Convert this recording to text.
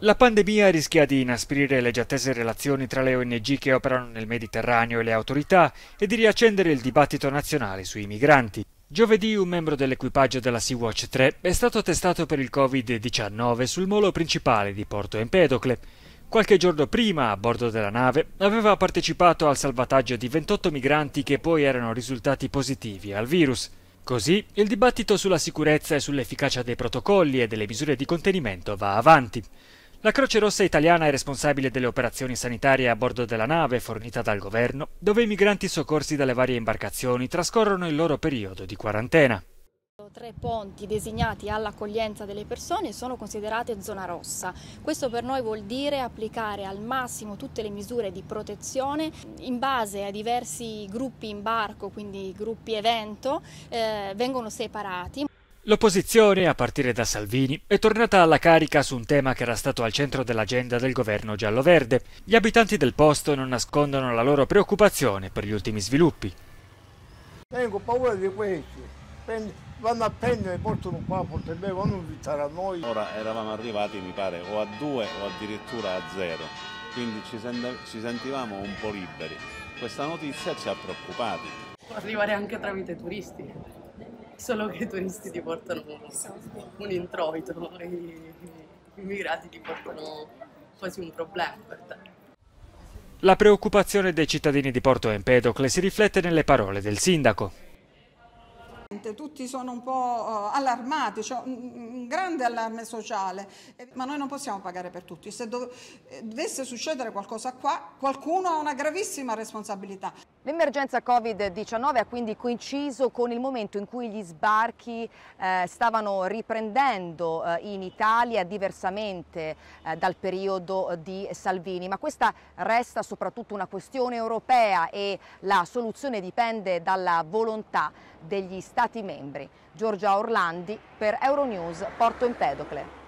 La pandemia rischia di inasprire le già tese relazioni tra le ONG che operano nel Mediterraneo e le autorità e di riaccendere il dibattito nazionale sui migranti. Giovedì un membro dell'equipaggio della Sea-Watch 3 è stato testato per il Covid-19 sul molo principale di Porto Empedocle. Qualche giorno prima, a bordo della nave, aveva partecipato al salvataggio di 28 migranti che poi erano risultati positivi al virus. Così, il dibattito sulla sicurezza e sull'efficacia dei protocolli e delle misure di contenimento va avanti. La Croce Rossa italiana è responsabile delle operazioni sanitarie a bordo della nave fornita dal governo, dove i migranti soccorsi dalle varie imbarcazioni trascorrono il loro periodo di quarantena. Tre ponti designati all'accoglienza delle persone sono considerate zona rossa. Questo per noi vuol dire applicare al massimo tutte le misure di protezione in base a diversi gruppi in barco, quindi gruppi evento, eh, vengono separati. L'opposizione, a partire da Salvini, è tornata alla carica su un tema che era stato al centro dell'agenda del governo giallo-verde. Gli abitanti del posto non nascondono la loro preoccupazione per gli ultimi sviluppi. Tengo paura di questi, vanno a prendere, portano qua, portano bene, vanno a invitare a noi. Ora eravamo arrivati, mi pare, o a due o addirittura a zero, quindi ci, ci sentivamo un po' liberi. Questa notizia ci ha preoccupati. Può arrivare anche tramite turisti solo che i turisti ti portano un introito, i, gli immigrati ti portano quasi un problema per te. La preoccupazione dei cittadini di Porto Empedocle si riflette nelle parole del sindaco. Tutti sono un po' eh, allarmati, c'è cioè un grande allarme sociale, ma noi non possiamo pagare per tutti. Se eh, dovesse succedere qualcosa qua, qualcuno ha una gravissima responsabilità. L'emergenza Covid-19 ha quindi coinciso con il momento in cui gli sbarchi eh, stavano riprendendo eh, in Italia diversamente eh, dal periodo di Salvini, ma questa resta soprattutto una questione europea e la soluzione dipende dalla volontà degli Stati membri. Giorgia Orlandi per Euronews Porto Empedocle.